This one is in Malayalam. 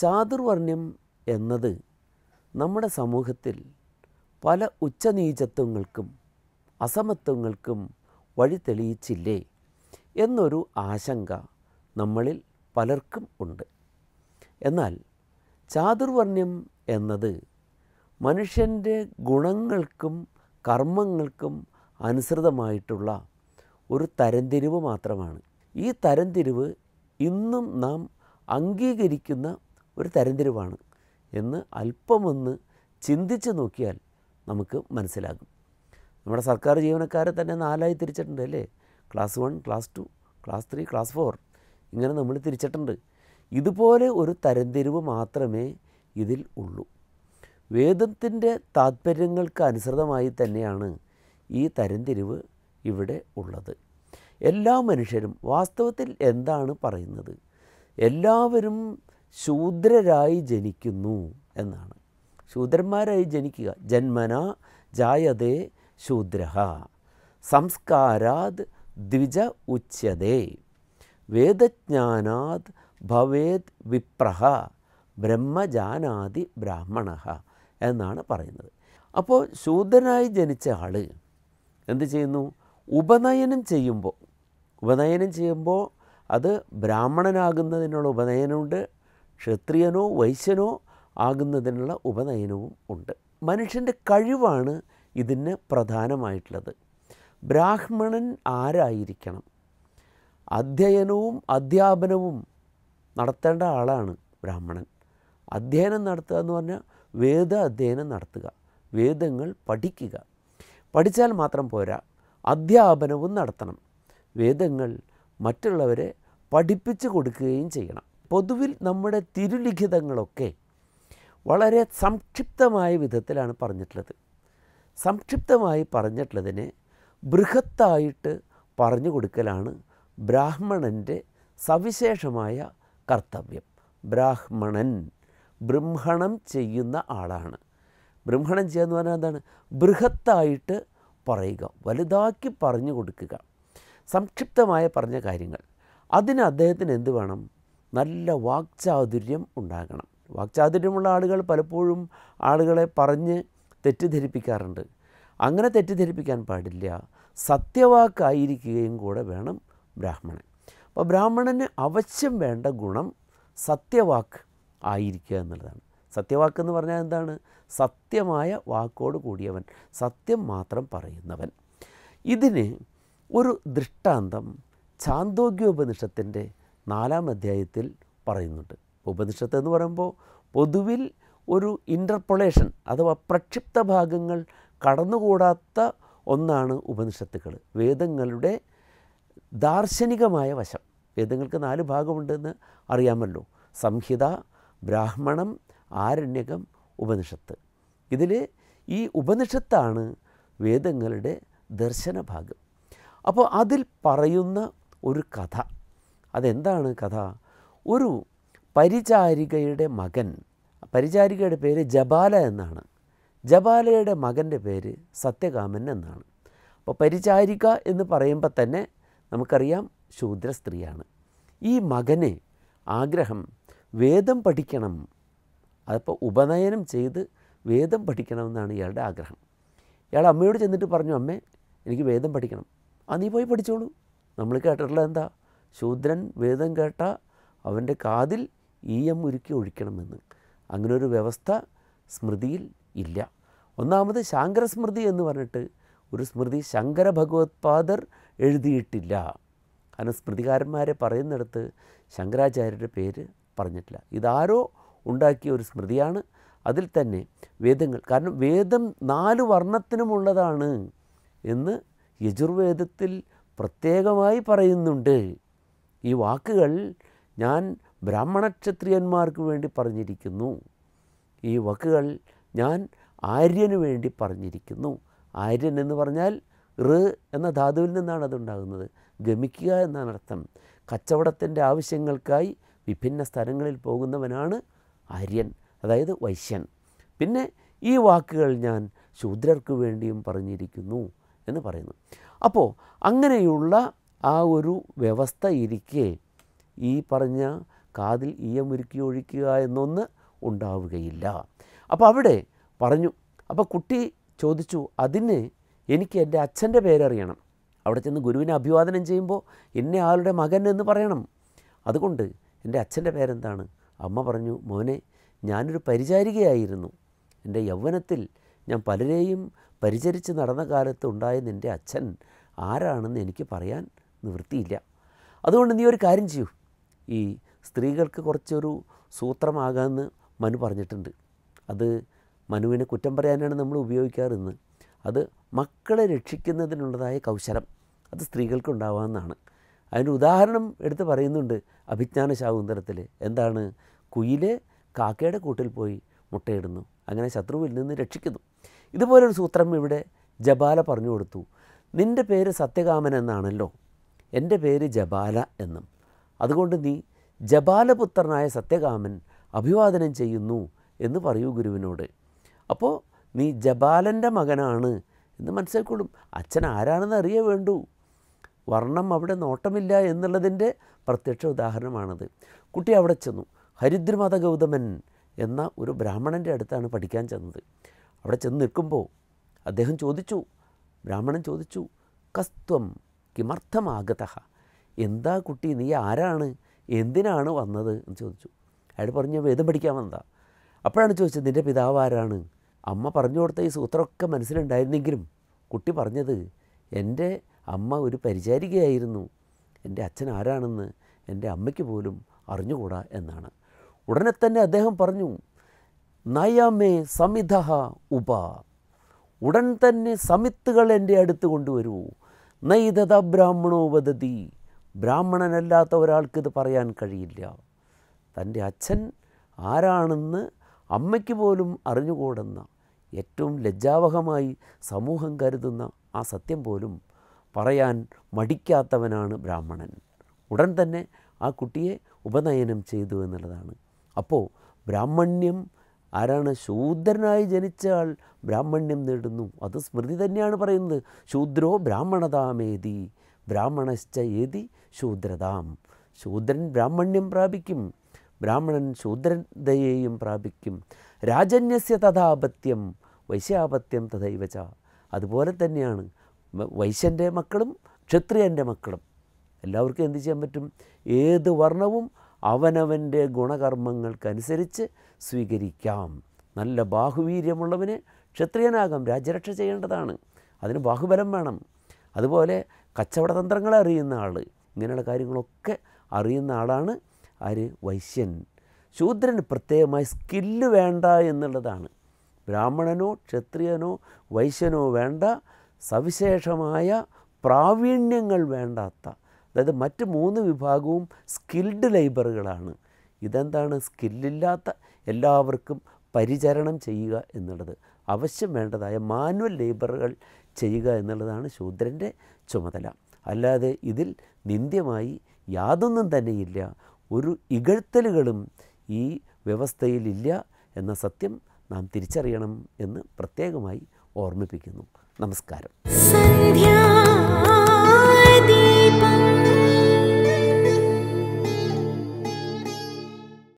ചാതുർവർണ്ണ്യം എന്നത് നമ്മുടെ സമൂഹത്തിൽ പല ഉച്ചനീചത്വങ്ങൾക്കും അസമത്വങ്ങൾക്കും വഴി തെളിയിച്ചില്ലേ എന്നൊരു ആശങ്ക നമ്മളിൽ പലർക്കും ഉണ്ട് എന്നാൽ ചാതുർവർണ്ണ്യം എന്നത് മനുഷ്യൻ്റെ ഗുണങ്ങൾക്കും കർമ്മങ്ങൾക്കും അനുസൃതമായിട്ടുള്ള ഒരു തരംതിരിവ് മാത്രമാണ് ഈ തരംതിരിവ് ഇന്നും നാം അംഗീകരിക്കുന്ന ഒരു തരംതിരിവാണ് എന്ന് അല്പമൊന്ന് ചിന്തിച്ച് നോക്കിയാൽ നമുക്ക് മനസ്സിലാകും നമ്മുടെ സർക്കാർ ജീവനക്കാരെ തന്നെ നാലായി തിരിച്ചിട്ടുണ്ട് അല്ലേ class one class two class three class four ഇങ്ങനെ നമ്മൾ തിരിച്ചിട്ടുണ്ട് ഇതുപോലെ ഒരു തരംതിരിവ് മാത്രമേ ഇതിൽ ഉള്ളൂ വേദത്തിൻ്റെ താത്പര്യങ്ങൾക്ക് അനുസൃതമായി തന്നെയാണ് ഈ തരംതിരിവ് ഇവിടെ ഉള്ളത് എല്ലാ മനുഷ്യരും വാസ്തവത്തിൽ എന്താണ് പറയുന്നത് എല്ലാവരും ശൂദ്രരായി ജനിക്കുന്നു എന്നാണ് ശൂദ്രന്മാരായി ജനിക്കുക ജന്മന ജായതേ ശൂദ്ര സംസ്കാരാത് ദ്വിജ ഉച്യതേ വേദജ്ഞാനാത് ഭവേദ് വിപ്രഹ ബ്രഹ്മജാനാതി ബ്രാഹ്മണ എന്നാണ് പറയുന്നത് അപ്പോൾ ശൂദ്രനായി ജനിച്ച ആൾ എന്ത് ചെയ്യുന്നു ഉപനയനം ചെയ്യുമ്പോൾ ഉപനയനം ചെയ്യുമ്പോൾ അത് ബ്രാഹ്മണനാകുന്നതിനുള്ള ഉപനയനമുണ്ട് ക്ഷത്രിയനോ വൈശ്യനോ ആകുന്നതിനുള്ള ഉപനയനവും ഉണ്ട് മനുഷ്യൻ്റെ കഴിവാണ് ഇതിന് പ്രധാനമായിട്ടുള്ളത് ബ്രാഹ്മണൻ ആരായിരിക്കണം അധ്യയനവും അധ്യാപനവും നടത്തേണ്ട ആളാണ് ബ്രാഹ്മണൻ അധ്യയനം നടത്തുക എന്ന് പറഞ്ഞാൽ വേദ അധ്യയനം നടത്തുക വേദങ്ങൾ പഠിക്കുക പഠിച്ചാൽ മാത്രം പോരാ അധ്യാപനവും നടത്തണം വേദങ്ങൾ മറ്റുള്ളവരെ പഠിപ്പിച്ചു കൊടുക്കുകയും ചെയ്യണം പൊതുവിൽ നമ്മുടെ തിരുലിഖിതങ്ങളൊക്കെ വളരെ സംക്ഷിപ്തമായ വിധത്തിലാണ് പറഞ്ഞിട്ടുള്ളത് സംക്ഷിപ്തമായി പറഞ്ഞിട്ടുള്ളതിനെ ബൃഹത്തായിട്ട് പറഞ്ഞു കൊടുക്കലാണ് ബ്രാഹ്മണൻ്റെ സവിശേഷമായ കർത്തവ്യം ബ്രാഹ്മണൻ ബ്രഹ്മണം ചെയ്യുന്ന ആളാണ് ബ്രഹ്മണം ചെയ്യുക എന്ന് പറഞ്ഞാൽ എന്താണ് ബൃഹത്തായിട്ട് പറയുക വലുതാക്കി പറഞ്ഞു കൊടുക്കുക സംക്ഷിപ്തമായ പറഞ്ഞ കാര്യങ്ങൾ അതിന് അദ്ദേഹത്തിന് എന്ത് വേണം നല്ല വാക്ചാതുര്യം ഉണ്ടാകണം വാക്ചാതുര്യമുള്ള ആളുകൾ പലപ്പോഴും ആളുകളെ പറഞ്ഞ് തെറ്റിദ്ധരിപ്പിക്കാറുണ്ട് അങ്ങനെ തെറ്റിദ്ധരിപ്പിക്കാൻ പാടില്ല സത്യവാക്കായിരിക്കുകയും കൂടെ വേണം ബ്രാഹ്മണൻ അപ്പോൾ ബ്രാഹ്മണന് അവശ്യം വേണ്ട ഗുണം സത്യവാക്ക് ആയിരിക്കുക എന്നുള്ളതാണ് സത്യവാക്ക് എന്ന് പറഞ്ഞാൽ എന്താണ് സത്യമായ വാക്കോട് കൂടിയവൻ സത്യം മാത്രം പറയുന്നവൻ ഇതിന് ഒരു ദൃഷ്ടാന്തം ചാന്തോഗ്യോപനിഷത്തിൻ്റെ നാലാം അധ്യായത്തിൽ പറയുന്നുണ്ട് ഉപനിഷത്ത് എന്ന് പറയുമ്പോൾ പൊതുവിൽ ഒരു ഇൻ്റർപൊളേഷൻ അഥവാ പ്രക്ഷിപ്ത ഭാഗങ്ങൾ കടന്നുകൂടാത്ത ഒന്നാണ് ഉപനിഷത്തുക്കൾ വേദങ്ങളുടെ ദാർശനികമായ വശം വേദങ്ങൾക്ക് നാല് ഭാഗമുണ്ടെന്ന് അറിയാമല്ലോ സംഹിത ബ്രാഹ്മണം ആരണ്യകം ഉപനിഷത്ത് ഇതിൽ ഈ ഉപനിഷത്താണ് വേദങ്ങളുടെ ദർശന ഭാഗം അപ്പോൾ അതിൽ പറയുന്ന ഒരു കഥ അതെന്താണ് കഥ ഒരു പരിചാരികയുടെ മകൻ പരിചാരികയുടെ പേര് ജബാല എന്നാണ് ജബാലയുടെ മകൻ്റെ പേര് സത്യകാമൻ എന്നാണ് അപ്പോൾ പരിചാരിക എന്ന് പറയുമ്പോൾ തന്നെ നമുക്കറിയാം ശൂദ്ര സ്ത്രീയാണ് ഈ മകനെ ആഗ്രഹം വേദം പഠിക്കണം അതിപ്പോൾ ഉപനയനം ചെയ്ത് വേദം പഠിക്കണമെന്നാണ് ഇയാളുടെ ആഗ്രഹം ഇയാൾ അമ്മയോട് ചെന്നിട്ട് പറഞ്ഞു അമ്മേ എനിക്ക് വേദം പഠിക്കണം ആ നീ പോയി പഠിച്ചോളൂ നമ്മൾ കേട്ടിട്ടുള്ളത് എന്താ ശൂദ്രൻ വേദം കേട്ട അവൻ്റെ കാതിൽ ഈയം ഉരുക്കി ഒഴിക്കണമെന്ന് അങ്ങനെ ഒരു വ്യവസ്ഥ സ്മൃതിയിൽ ഇല്ല ഒന്നാമത് ശാങ്കരസ്മൃതി എന്ന് പറഞ്ഞിട്ട് ഒരു സ്മൃതി ശങ്കര ഭഗവത്പാദർ എഴുതിയിട്ടില്ല കാരണം സ്മൃതികാരന്മാരെ പറയുന്നിടത്ത് ശങ്കരാചാര്യരുടെ പേര് പറഞ്ഞിട്ടില്ല ഇതാരോ ഉണ്ടാക്കിയ ഒരു സ്മൃതിയാണ് അതിൽ തന്നെ വേദങ്ങൾ കാരണം വേദം നാല് വർണ്ണത്തിനുമുള്ളതാണ് എന്ന് യജുർവേദത്തിൽ പ്രത്യേകമായി പറയുന്നുണ്ട് ഈ വാക്കുകൾ ഞാൻ ബ്രാഹ്മണക്ഷത്രിയന്മാർക്ക് വേണ്ടി പറഞ്ഞിരിക്കുന്നു ഈ വാക്കുകൾ ഞാൻ ആര്യന് വേണ്ടി പറഞ്ഞിരിക്കുന്നു ആര്യൻ എന്ന് പറഞ്ഞാൽ ഋ എന്ന ധാതുവിൽ നിന്നാണ് അതുണ്ടാകുന്നത് ഗമിക്കുക എന്നാണ് അർത്ഥം കച്ചവടത്തിൻ്റെ ആവശ്യങ്ങൾക്കായി വിഭിന്ന സ്ഥലങ്ങളിൽ പോകുന്നവനാണ് ആര്യൻ അതായത് വൈശ്യൻ പിന്നെ ഈ വാക്കുകൾ ഞാൻ ശൂദ്രർക്ക് വേണ്ടിയും പറഞ്ഞിരിക്കുന്നു എന്ന് പറയുന്നു അപ്പോൾ അങ്ങനെയുള്ള ആ ഒരു വ്യവസ്ഥ ഇരിക്കെ ഈ പറഞ്ഞ കാതിൽ ഈയം ഒഴിക്കുക എന്നൊന്ന് ഉണ്ടാവുകയില്ല അപ്പോൾ അവിടെ പറഞ്ഞു അപ്പോൾ കുട്ടി ചോദിച്ചു അതിന് എനിക്ക് എൻ്റെ അച്ഛൻ്റെ പേരറിയണം അവിടെ ചെന്ന് ഗുരുവിനെ അഭിവാദനം ചെയ്യുമ്പോൾ എന്നെ ആളുടെ മകൻ എന്ന് പറയണം അതുകൊണ്ട് എൻ്റെ അച്ഛൻ്റെ പേരെന്താണ് അമ്മ പറഞ്ഞു മോനെ ഞാനൊരു പരിചാരികയായിരുന്നു എൻ്റെ യൗവനത്തിൽ ഞാൻ പലരെയും പരിചരിച്ച് നടന്ന കാലത്ത് ഉണ്ടായ നിൻ്റെ അച്ഛൻ ആരാണെന്ന് എനിക്ക് പറയാൻ നിവൃത്തിയില്ല അതുകൊണ്ട് നീ ഒരു കാര്യം ചെയ്യൂ ഈ സ്ത്രീകൾക്ക് കുറച്ചൊരു സൂത്രമാകാമെന്ന് മനു പറഞ്ഞിട്ടുണ്ട് അത് മനുവിനെ കുറ്റം പറയാനാണ് നമ്മൾ ഉപയോഗിക്കാറെന്ന് അത് മക്കളെ രക്ഷിക്കുന്നതിനുള്ളതായ കൗശലം അത് സ്ത്രീകൾക്ക് ഉണ്ടാവാമെന്നാണ് അതിൻ്റെ ഉദാഹരണം എടുത്ത് പറയുന്നുണ്ട് അഭിജ്ഞാന ശാകുന്തരത്തിൽ എന്താണ് കുയിലെ കാക്കയുടെ കൂട്ടിൽ പോയി മുട്ടയിടുന്നു അങ്ങനെ ശത്രുവിൽ നിന്ന് രക്ഷിക്കുന്നു ഇതുപോലൊരു സൂത്രം ഇവിടെ ജബാല പറഞ്ഞു കൊടുത്തു നിൻ്റെ പേര് സത്യകാമൻ എന്നാണല്ലോ എൻ്റെ പേര് ജബാല എന്നും അതുകൊണ്ട് നീ ജബാലപുത്രനായ സത്യകാമൻ അഭിവാദനം ചെയ്യുന്നു എന്ന് പറയൂ ഗുരുവിനോട് അപ്പോൾ നീ ജബാലൻ്റെ മകനാണ് എന്ന് മനസ്സിലാക്കൊള്ളും അച്ഛൻ ആരാണെന്ന് അറിയേ വേണ്ടൂ വർണ്ണം അവിടെ നോട്ടമില്ല എന്നുള്ളതിൻ്റെ പ്രത്യക്ഷ ഉദാഹരണമാണത് കുട്ടി അവിടെ ചെന്നു ഹരിദ്രമത ഗൗതമൻ എന്ന ഒരു ബ്രാഹ്മണൻ്റെ അടുത്താണ് പഠിക്കാൻ ചെന്നത് അവിടെ ചെന്ന് നിൽക്കുമ്പോൾ അദ്ദേഹം ചോദിച്ചു ബ്രാഹ്മണൻ ചോദിച്ചു കസ്ത്വം കിമർത്ഥമാകത എന്താ കുട്ടി നീ ആരാണ് എന്തിനാണ് വന്നത് എന്ന് ചോദിച്ചു അയാൾ പറഞ്ഞു വേദം പഠിക്കാൻ വന്നതാ അപ്പോഴാണ് ചോദിച്ചത് നിൻ്റെ പിതാവ് ആരാണ് അമ്മ പറഞ്ഞു കൊടുത്ത ഈ സൂത്രമൊക്കെ മനസ്സിലുണ്ടായിരുന്നെങ്കിലും കുട്ടി പറഞ്ഞത് എൻ്റെ അമ്മ ഒരു പരിചാരികയായിരുന്നു എൻ്റെ അച്ഛൻ ആരാണെന്ന് എൻ്റെ അമ്മയ്ക്ക് പോലും അറിഞ്ഞുകൂടാ എന്നാണ് ഉടനെ തന്നെ അദ്ദേഹം പറഞ്ഞു നയമേ സമിധ ഉപ ഉടൻ തന്നെ സമിത്തുകൾ എൻ്റെ അടുത്ത് കൊണ്ടുവരൂ നൈതത ബ്രാഹ്മണോ വദതി ബ്രാഹ്മണനല്ലാത്ത ഒരാൾക്ക് ഇത് പറയാൻ കഴിയില്ല തൻ്റെ അച്ഛൻ ആരാണെന്ന് അമ്മയ്ക്ക് പോലും അറിഞ്ഞുകൂടുന്ന ഏറ്റവും ലജ്ജാവഹമായി സമൂഹം കരുതുന്ന ആ സത്യം പോലും പറയാൻ മടിക്കാത്തവനാണ് ബ്രാഹ്മണൻ ഉടൻ തന്നെ ആ കുട്ടിയെ ഉപനയനം ചെയ്തു എന്നുള്ളതാണ് അപ്പോൾ ബ്രാഹ്മണ്യം ആരാണ് ശൂദ്രനായി ജനിച്ചാൽ ബ്രാഹ്മണ്യം നേടുന്നു അത് സ്മൃതി തന്നെയാണ് പറയുന്നത് ശൂദ്രോ ബ്രാഹ്മണതാമേതി ബ്രാഹ്മണശ്ച ഏതി ശൂദ്രതാം ശൂദ്രൻ ബ്രാഹ്മണ്യം പ്രാപിക്കും ബ്രാഹ്മണൻ ശൂദ്രതയെയും പ്രാപിക്കും രാജന്യസ്യ തഥാപത്യം വൈശ്യാപത്യം തഥൈവച അതുപോലെ തന്നെയാണ് വൈശ്യൻ്റെ മക്കളും ക്ഷത്രിയൻ്റെ മക്കളും എല്ലാവർക്കും എന്ത് ചെയ്യാൻ പറ്റും ഏത് വർണ്ണവും അവനവൻ്റെ ഗുണകർമ്മങ്ങൾക്കനുസരിച്ച് സ്വീകരിക്കാം നല്ല ബാഹുവീര്യമുള്ളവന് ക്ഷത്രിയനാകാം രാജ്യരക്ഷ ചെയ്യേണ്ടതാണ് അതിന് ബാഹുബലം വേണം അതുപോലെ കച്ചവടതന്ത്രങ്ങൾ അറിയുന്ന ആൾ ഇങ്ങനെയുള്ള കാര്യങ്ങളൊക്കെ അറിയുന്ന ആളാണ് ആര് വൈശ്യൻ ശൂദ്രന് പ്രത്യേകമായി സ്കില്ല് വേണ്ട എന്നുള്ളതാണ് ബ്രാഹ്മണനോ ക്ഷത്രിയനോ വൈശ്യനോ വേണ്ട സവിശേഷമായ പ്രാവീണ്യങ്ങൾ വേണ്ടാത്ത അതായത് മറ്റ് മൂന്ന് വിഭാഗവും സ്കിൽഡ് ലേബറുകളാണ് ഇതെന്താണ് സ്കില്ലില്ലാത്ത എല്ലാവർക്കും പരിചരണം ചെയ്യുക എന്നുള്ളത് അവശ്യം വേണ്ടതായ മാനുവൽ ലേബറുകൾ ചെയ്യുക എന്നുള്ളതാണ് ശൂദ്രൻ്റെ ചുമതല അല്ലാതെ ഇതിൽ നിന്ദ്യമായി യാതൊന്നും തന്നെയില്ല ഒരു ഇകഴ്ത്തലുകളും ഈ വ്യവസ്ഥയിലില്ല എന്ന സത്യം നാം തിരിച്ചറിയണം എന്ന് പ്രത്യേകമായി ഓർമ്മിപ്പിക്കുന്നു നമസ്കാരം